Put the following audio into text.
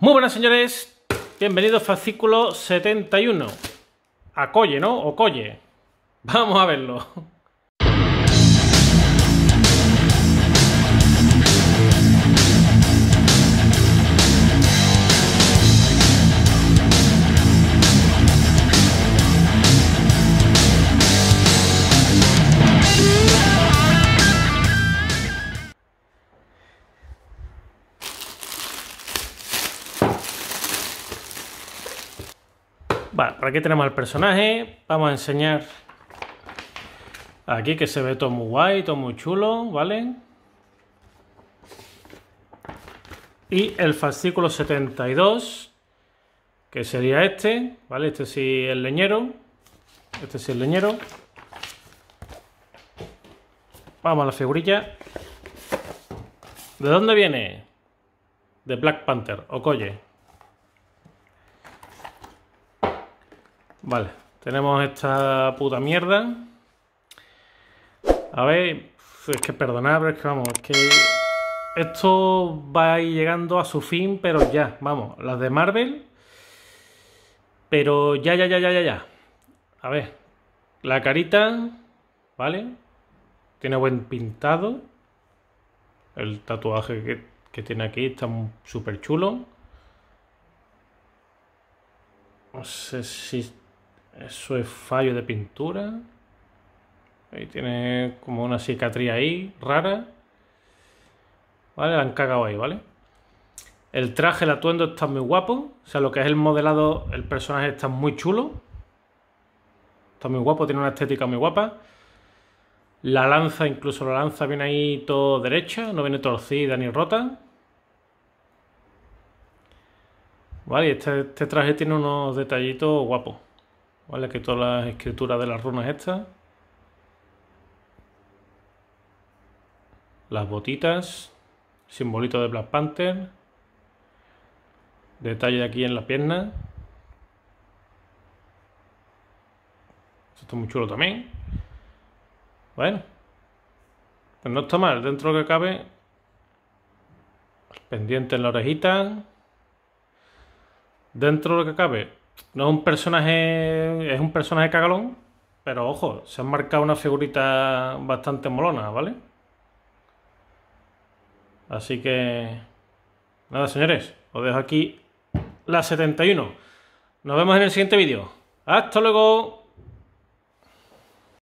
Muy buenas señores, bienvenidos fascículo 71. A Colle, ¿no? O Colle. Vamos a verlo. Vale, aquí tenemos al personaje. Vamos a enseñar aquí que se ve todo muy guay, todo muy chulo, ¿vale? Y el fascículo 72, que sería este, ¿vale? Este sí el leñero. Este sí el leñero. Vamos a la figurilla. ¿De dónde viene? De Black Panther, o colle Vale, tenemos esta puta mierda. A ver, es que perdonad, es que vamos, es que esto va a ir llegando a su fin, pero ya, vamos, las de Marvel. Pero ya, ya, ya, ya, ya, ya. A ver, la carita, ¿vale? Tiene buen pintado. El tatuaje que, que tiene aquí está súper chulo. No sé si eso es fallo de pintura. Ahí tiene como una cicatriz ahí, rara. Vale, la han cagado ahí, ¿vale? El traje, el atuendo está muy guapo. O sea, lo que es el modelado, el personaje está muy chulo. Está muy guapo, tiene una estética muy guapa. La lanza, incluso la lanza viene ahí todo derecha, no viene torcida ni rota. Vale, este, este traje tiene unos detallitos guapos. ¿vale? Que todas las escrituras de las runas estas. Las botitas, simbolito de Black Panther. Detalle aquí en la pierna. Esto está muy chulo también. Bueno. Pues no está mal, dentro que cabe. Pendiente en la orejita. Dentro de lo que cabe, no es un personaje. Es un personaje cagalón, pero ojo, se han marcado una figurita bastante molona, ¿vale? Así que. Nada, señores, os dejo aquí la 71. Nos vemos en el siguiente vídeo. ¡Hasta luego!